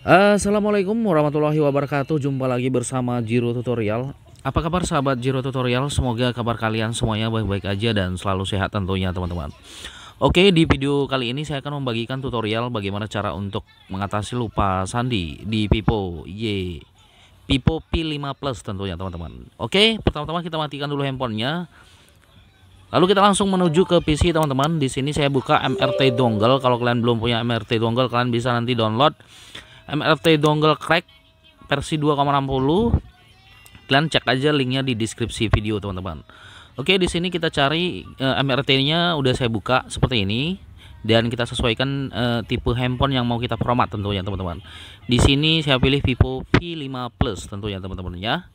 Assalamualaikum warahmatullahi wabarakatuh Jumpa lagi bersama Jiro Tutorial Apa kabar sahabat Jiro Tutorial Semoga kabar kalian semuanya baik-baik aja Dan selalu sehat tentunya teman-teman Oke di video kali ini saya akan membagikan tutorial Bagaimana cara untuk mengatasi lupa sandi Di Pipo Y Pipo P5 Plus tentunya teman-teman Oke pertama-tama kita matikan dulu handphonenya Lalu kita langsung menuju ke PC teman-teman. Di sini saya buka MRT dongle. Kalau kalian belum punya MRT dongle, kalian bisa nanti download MRT dongle crack versi 2,60 kalian cek aja linknya di deskripsi video teman-teman Oke di sini kita cari uh, eh, MRT-nya udah saya buka seperti ini dan kita sesuaikan uh, tipe handphone yang mau kita format tentunya teman-teman. Di sini saya pilih Vivo V5 Plus tentunya teman-teman ya.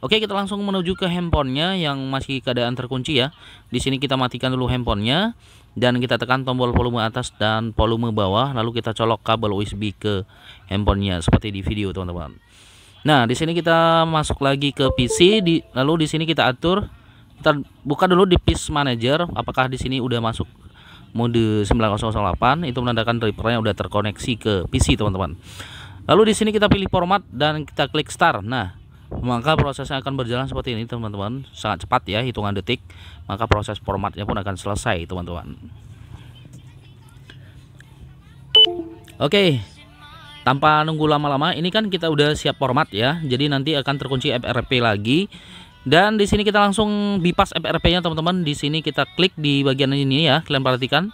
Oke, kita langsung menuju ke handphonenya yang masih keadaan terkunci ya. Di sini kita matikan dulu handphonenya dan kita tekan tombol volume atas dan volume bawah lalu kita colok kabel USB ke handphonenya seperti di video teman-teman. Nah, di sini kita masuk lagi ke PC di lalu di sini kita atur kita buka dulu di PC manager apakah di sini udah masuk mode 9008 itu menandakan drivernya udah terkoneksi ke PC teman-teman. Lalu di sini kita pilih format dan kita klik start. Nah, maka prosesnya akan berjalan seperti ini teman-teman sangat cepat ya hitungan detik maka proses formatnya pun akan selesai teman-teman oke tanpa nunggu lama-lama ini kan kita udah siap format ya jadi nanti akan terkunci FRP lagi dan di sini kita langsung bypass FRP nya teman-teman di sini kita klik di bagian ini ya kalian perhatikan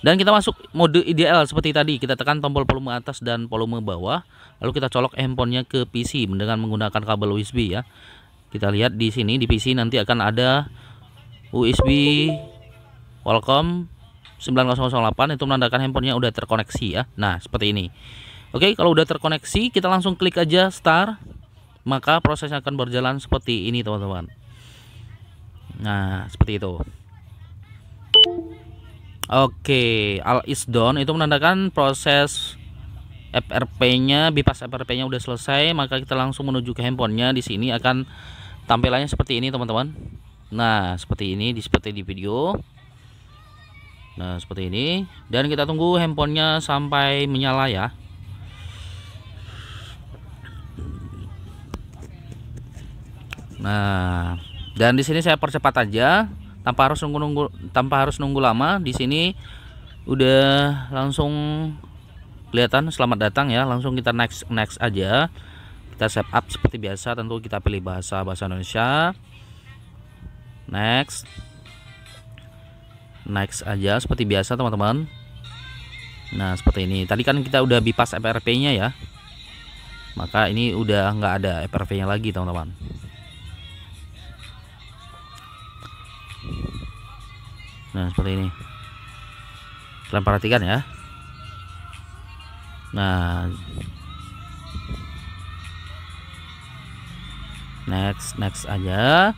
dan kita masuk mode IDL seperti tadi, kita tekan tombol volume atas dan volume bawah, lalu kita colok handphonenya ke PC dengan menggunakan kabel USB ya. Kita lihat di sini di PC nanti akan ada USB Qualcomm 9008 itu menandakan handphonenya udah terkoneksi ya. Nah, seperti ini. Oke, kalau udah terkoneksi, kita langsung klik aja start, maka prosesnya akan berjalan seperti ini, teman-teman. Nah, seperti itu. Oke, al is done itu menandakan proses FRP-nya, bypass FRP-nya udah selesai, maka kita langsung menuju ke handphonenya. Di sini akan tampilannya seperti ini, teman-teman. Nah, seperti ini, di seperti di video. Nah, seperti ini. Dan kita tunggu handphonenya sampai menyala ya. Nah, dan di sini saya percepat aja tanpa harus nunggu-nunggu tanpa harus nunggu lama di sini udah langsung kelihatan selamat datang ya langsung kita next next aja kita set up seperti biasa tentu kita pilih bahasa bahasa Indonesia next next aja seperti biasa teman-teman nah seperti ini tadi kan kita udah bypass FRP nya ya maka ini udah nggak ada FRP nya lagi teman-teman nah seperti ini kalian perhatikan ya nah next next aja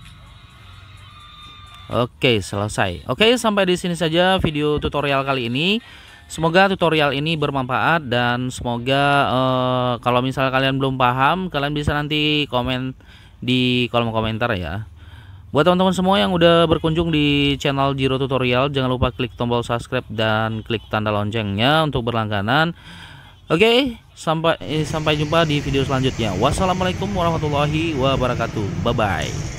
Oke selesai Oke sampai di sini saja video tutorial kali ini Semoga tutorial ini bermanfaat dan semoga uh, kalau misalnya kalian belum paham kalian bisa nanti komen di kolom komentar ya Buat teman-teman semua yang udah berkunjung di channel Jiro Tutorial, jangan lupa klik tombol subscribe dan klik tanda loncengnya untuk berlangganan. Oke, okay, sampai eh, sampai jumpa di video selanjutnya. Wassalamualaikum warahmatullahi wabarakatuh. Bye bye.